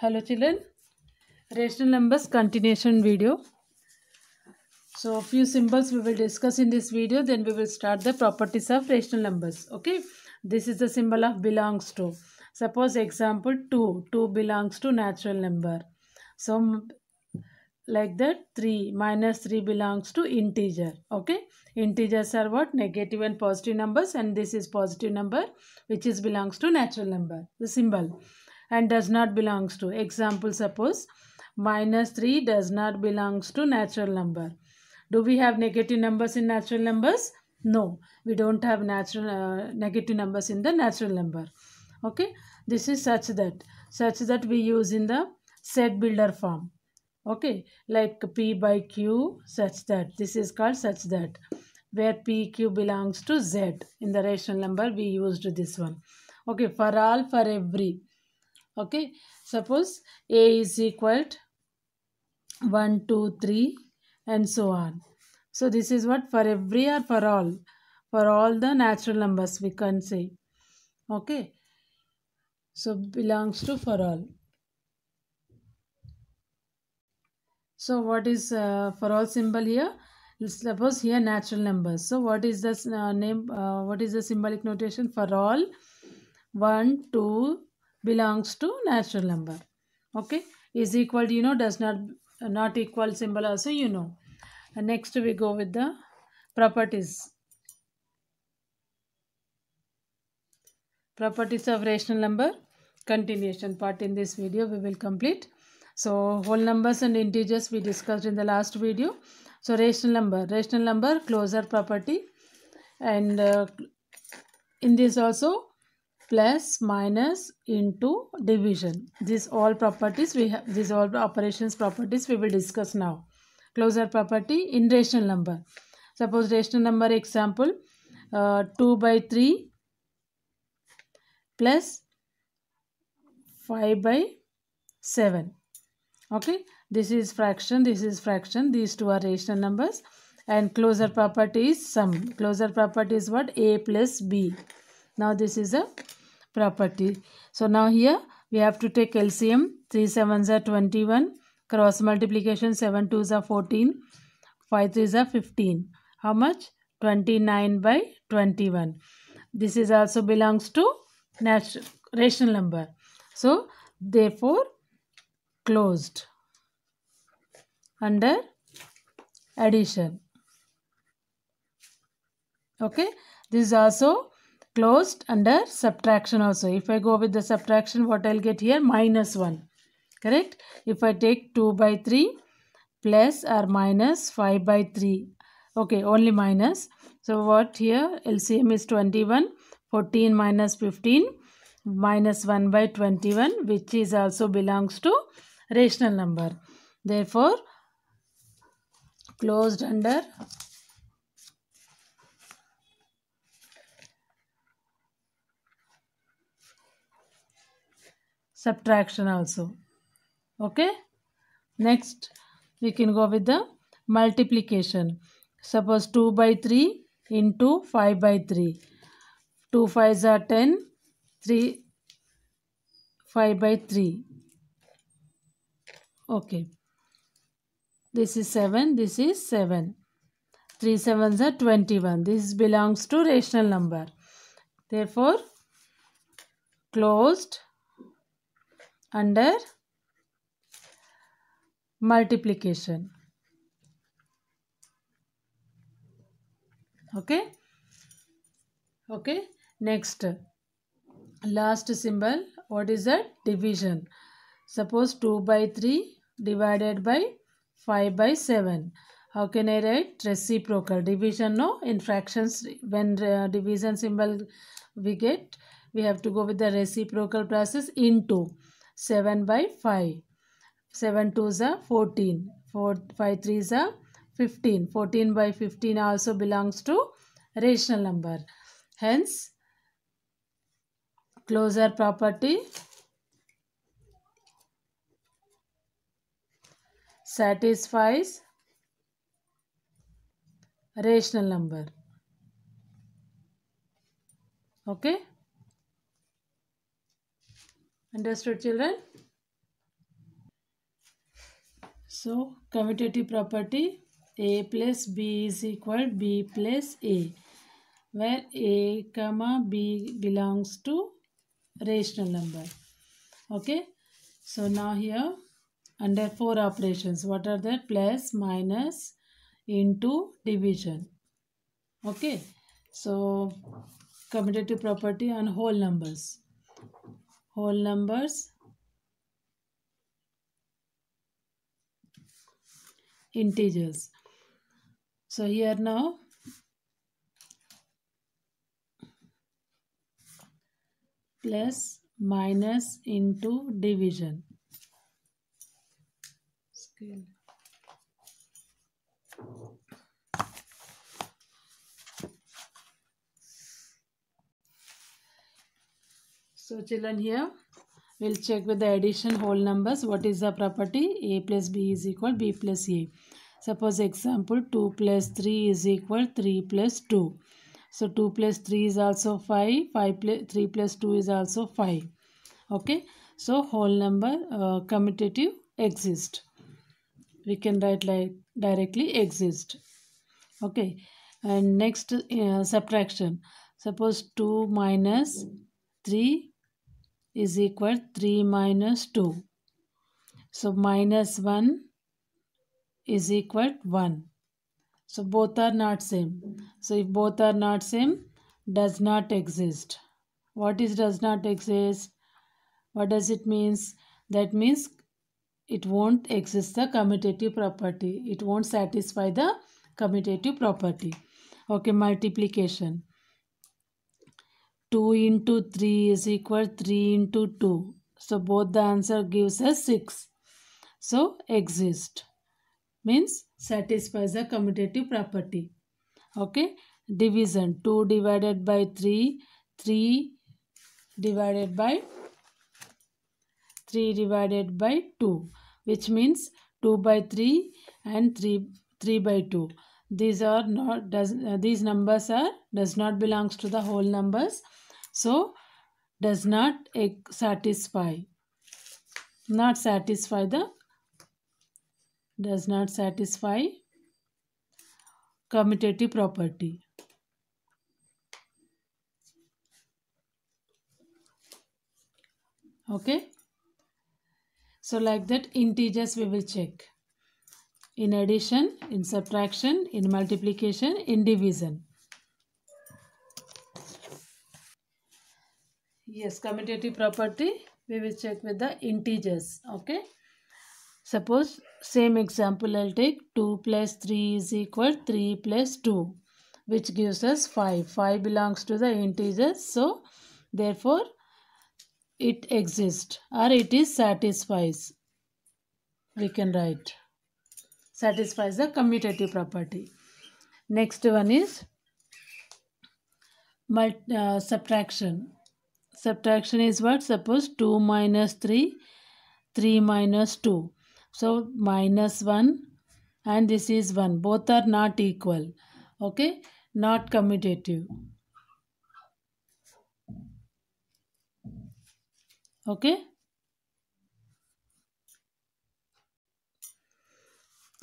hello children rational numbers continuation video so a few symbols we will discuss in this video then we will start the properties of rational numbers okay this is the symbol of belongs to suppose example 2 2 belongs to natural number so like that 3 minus 3 belongs to integer okay integers are what negative and positive numbers and this is positive number which is belongs to natural number the symbol and does not belongs to. Example, suppose minus 3 does not belongs to natural number. Do we have negative numbers in natural numbers? No, we don't have natural uh, negative numbers in the natural number. Okay, this is such that, such that we use in the set builder form. Okay, like P by Q such that. This is called such that where PQ belongs to Z. In the rational number, we used this one. Okay, for all, for every okay suppose a is equal to 1 2 3 and so on so this is what for every or for all for all the natural numbers we can say okay so belongs to for all so what is uh, for all symbol here suppose here natural numbers so what is the uh, name uh, what is the symbolic notation for all 1 2 belongs to natural number okay is equal to you know does not not equal symbol also you know and next we go with the properties properties of rational number continuation part in this video we will complete so whole numbers and integers we discussed in the last video so rational number rational number closer property and uh, in this also plus minus into division these all properties we have these all operations properties we will discuss now closure property in rational number suppose rational number example uh, 2 by 3 plus 5 by 7 okay this is fraction this is fraction these two are rational numbers and closure property is sum closure property is what a plus b now this is a property. So now here we have to take LCM 3 7s are 21 cross multiplication 7 2s are 14 5 3s are 15. How much? 29 by 21. This is also belongs to natural, rational number. So therefore closed under addition. Okay. This is also closed under subtraction also. If I go with the subtraction, what I'll get here? Minus 1. Correct? If I take 2 by 3 plus or minus 5 by 3. Okay, only minus. So what here? LCM is 21. 14 minus 15 minus 1 by 21 which is also belongs to rational number. Therefore, closed under subtraction also okay next we can go with the multiplication suppose 2 by 3 into 5 by 3 2 5s are 10 3 5 by 3 okay this is 7 this is 7 3 7s are 21 this belongs to rational number therefore closed under multiplication. Okay. Okay. Next, last symbol, what is that? Division. Suppose 2 by 3 divided by 5 by 7. How can I write? Reciprocal. Division, no? In fractions, when uh, division symbol we get, we have to go with the reciprocal process into 7 by 5. 7 2s are 14. 4, 5 3s are 15. 14 by 15 also belongs to rational number. Hence, closure property satisfies rational number. Okay. Understood children? So commutative property A plus B is equal B plus A where A comma B belongs to rational number. Okay. So now here under four operations what are the plus minus into division. Okay. So commutative property on whole numbers whole numbers integers so here now plus minus into division scale So children here we'll check with the addition whole numbers what is the property a plus b is equal b plus a. Suppose example 2 plus 3 is equal 3 plus 2. So 2 plus 3 is also 5, 5 plus 3 plus 2 is also 5. Okay. So whole number uh, commutative exist. We can write like directly exist. Okay. And next uh, subtraction. Suppose 2 minus 3 is equal 3 minus 2. So minus 1 is equal 1. So both are not same. So if both are not same, does not exist. What is does not exist? What does it means? That means it won't exist the commutative property. It won't satisfy the commutative property. Okay, multiplication. 2 into 3 is equal 3 into 2. So both the answer gives us 6. So exist means satisfies the commutative property. Okay. Division 2 divided by 3, 3 divided by 3 divided by 2 which means 2 by 3 and 3, 3 by 2 these are not does uh, these numbers are does not belongs to the whole numbers so does not satisfy not satisfy the does not satisfy commutative property okay so like that integers we will check in addition, in subtraction, in multiplication, in division. Yes, commutative property we will check with the integers. Okay. Suppose same example I'll take 2 plus 3 is equal 3 plus 2 which gives us 5. 5 belongs to the integers so therefore it exists or it is satisfies. We can write satisfies the commutative property. Next one is uh, subtraction. Subtraction is what? Suppose 2 minus 3, 3 minus 2. So minus 1 and this is 1. Both are not equal. Okay? Not commutative. Okay?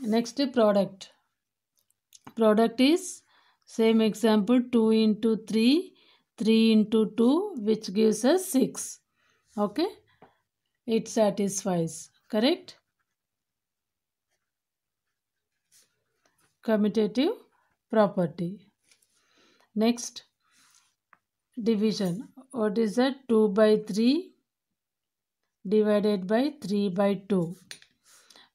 next product product is same example 2 into 3 3 into 2 which gives us 6 okay it satisfies correct commutative property next division what is that 2 by 3 divided by 3 by 2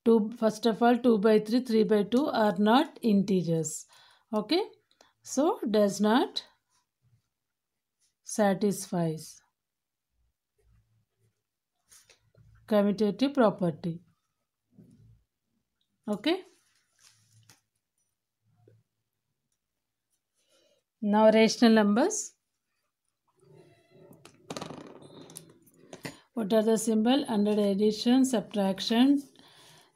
2 first of all 2 by 3 3 by 2 are not integers okay so does not satisfies commutative property okay now rational numbers what are the symbol under addition subtraction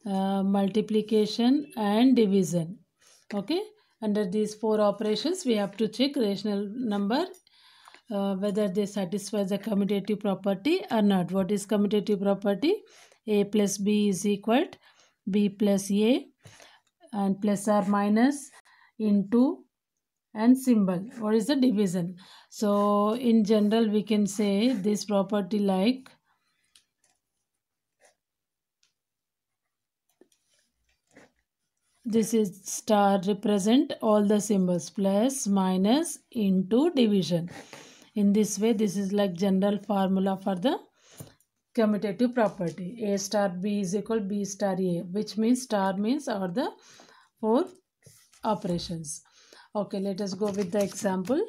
uh, multiplication and division okay under these four operations we have to check rational number uh, whether they satisfy the commutative property or not what is commutative property a plus b is equal to b plus a and plus or minus into and symbol what is the division so in general we can say this property like this is star represent all the symbols plus minus into division in this way this is like general formula for the commutative property a star b is equal b star a which means star means are the four operations okay let us go with the example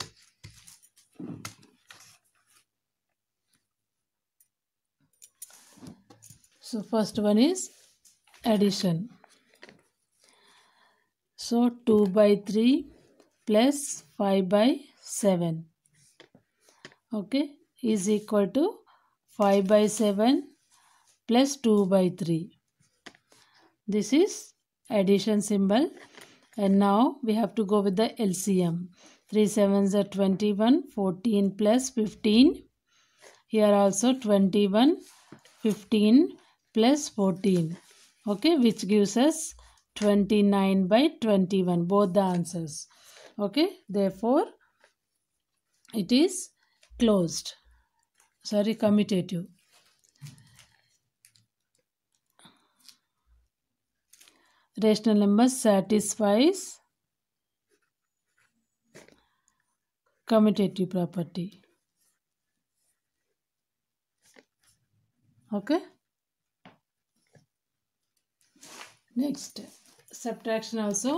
so first one is addition so 2 by 3 plus 5 by 7. Okay. Is equal to 5 by 7 plus 2 by 3. This is addition symbol. And now we have to go with the LCM. 3 sevens are 21, 14 plus 15. Here also 21, 15 plus 14. Okay, which gives us 29 by 21 both the answers okay therefore it is closed sorry commutative rational number satisfies commutative property okay next subtraction also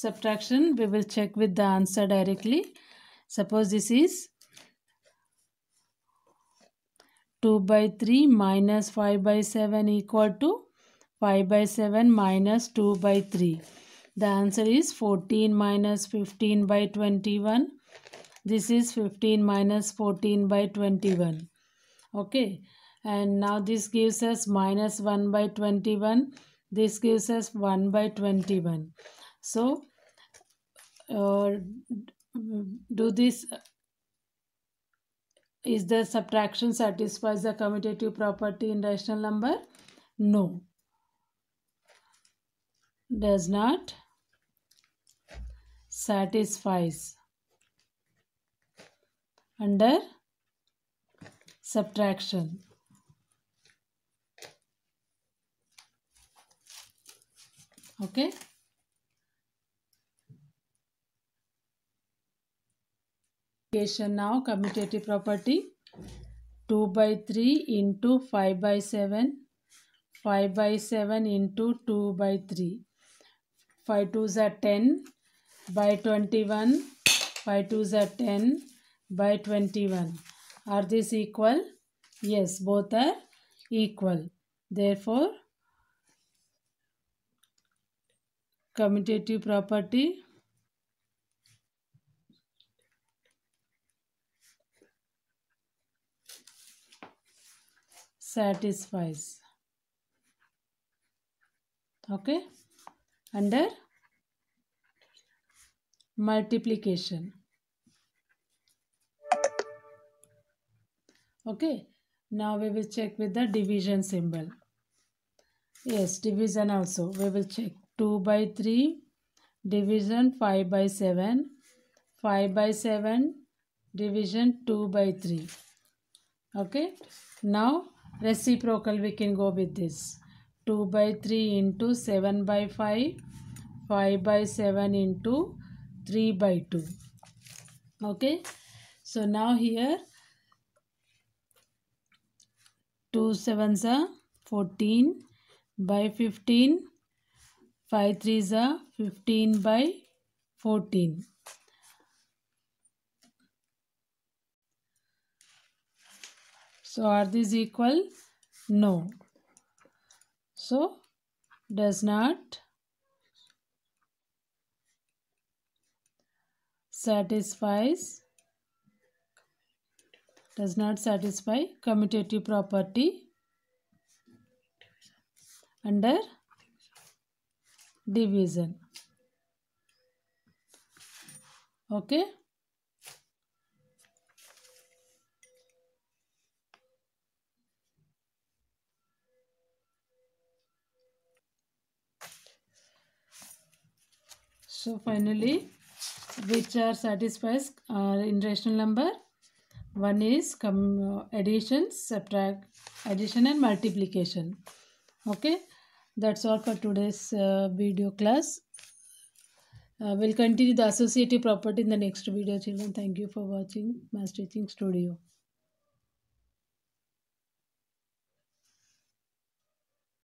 subtraction we will check with the answer directly suppose this is 2 by 3 minus 5 by 7 equal to 5 by 7 minus 2 by 3 the answer is 14 minus 15 by 21 this is 15 minus 14 by 21 okay and now this gives us minus 1 by 21 this gives us 1 by 21. So, uh, do this is the subtraction satisfies the commutative property in rational number no does not satisfies under subtraction okay now commutative property 2 by 3 into 5 by 7 5 by 7 into 2 by 3 5 2s are 10 by 21 5 2s are 10 by 21 are these equal yes both are equal therefore commutative property satisfies okay under multiplication okay now we will check with the division symbol yes division also we will check 2 by 3 division 5 by 7 5 by 7 division 2 by 3 okay now reciprocal we can go with this 2 by 3 into 7 by 5 5 by 7 into 3 by 2 okay so now here 2 sevens are 14 by 15 5 3s are 15 by 14. So are these equal? No. So does not satisfies does not satisfy commutative property under division okay so finally which are satisfies are in rational number one is com addition subtract addition and multiplication okay that's all for today's uh, video class uh, we'll continue the associative property in the next video children thank you for watching master teaching studio